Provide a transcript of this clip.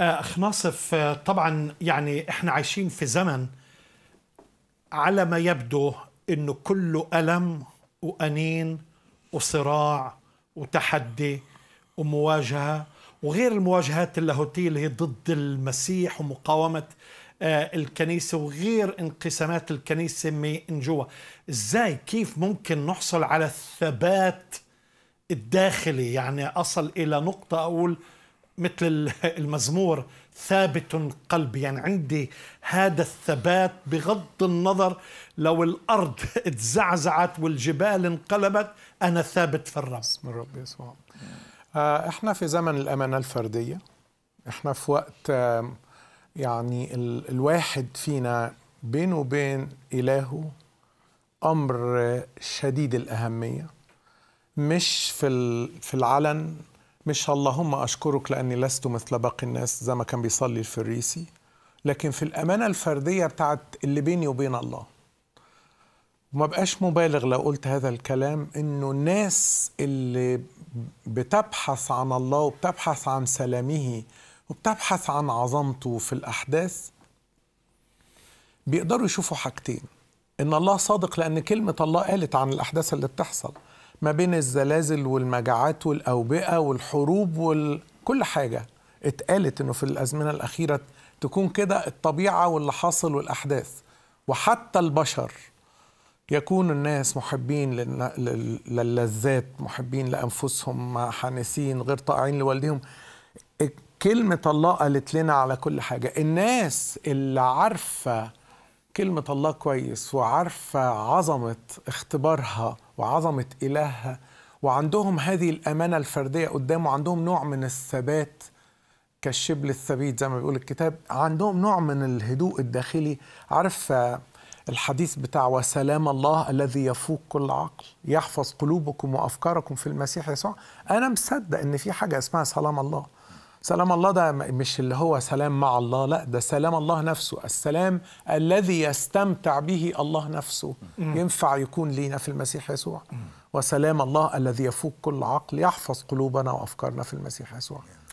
آه، اخ ناصف آه، طبعا يعني احنا عايشين في زمن على ما يبدو انه كله الم وانين وصراع وتحدي ومواجهه وغير المواجهات اللاهوتيه اللي هي ضد المسيح ومقاومه آه، الكنيسه وغير انقسامات الكنيسه من جوا ازاي كيف ممكن نحصل على الثبات الداخلي يعني اصل الى نقطه اقول مثل المزمور ثابت قلبي يعني عندي هذا الثبات بغض النظر لو الأرض اتزعزعت والجبال انقلبت أنا ثابت في الرب بسم الرب يسوع آه، احنا في زمن الأمانة الفردية احنا في وقت يعني الواحد فينا بينه وبين إلهه أمر شديد الأهمية مش في في العلن مش اللهم أشكرك لأني لست مثل باقي الناس زي ما كان بيصلي الفريسي لكن في الأمانة الفردية بتاعت اللي بيني وبين الله وما بقاش مبالغ لو قلت هذا الكلام انه الناس اللي بتبحث عن الله وبتبحث عن سلامه وبتبحث عن عظمته في الاحداث بيقدروا يشوفوا حاجتين ان الله صادق لان كلمه الله قالت عن الاحداث اللي بتحصل ما بين الزلازل والمجاعات والأوبئة والحروب وكل حاجة اتقالت أنه في الأزمنة الأخيرة تكون كده الطبيعة واللي حاصل والأحداث وحتى البشر يكون الناس محبين للذات محبين لأنفسهم حانسين غير طائعين لوالديهم كلمة الله قالت لنا على كل حاجة الناس اللي عارفة كلمة الله كويس وعارفة عظمة اختبارها وعظمة إلهها وعندهم هذه الأمانة الفردية قدامه عندهم نوع من الثبات كالشبل الثبيت زي ما بيقول الكتاب عندهم نوع من الهدوء الداخلي عارف الحديث بتاع وسلام الله الذي يفوق كل عقل يحفظ قلوبكم وأفكاركم في المسيح يسوع أنا مصدق إن في حاجة اسمها سلام الله سلام الله ده مش اللي هو سلام مع الله لا ده سلام الله نفسه السلام الذي يستمتع به الله نفسه ينفع يكون لينا في المسيح يسوع وسلام الله الذي يفوق كل عقل يحفظ قلوبنا وافكارنا في المسيح يسوع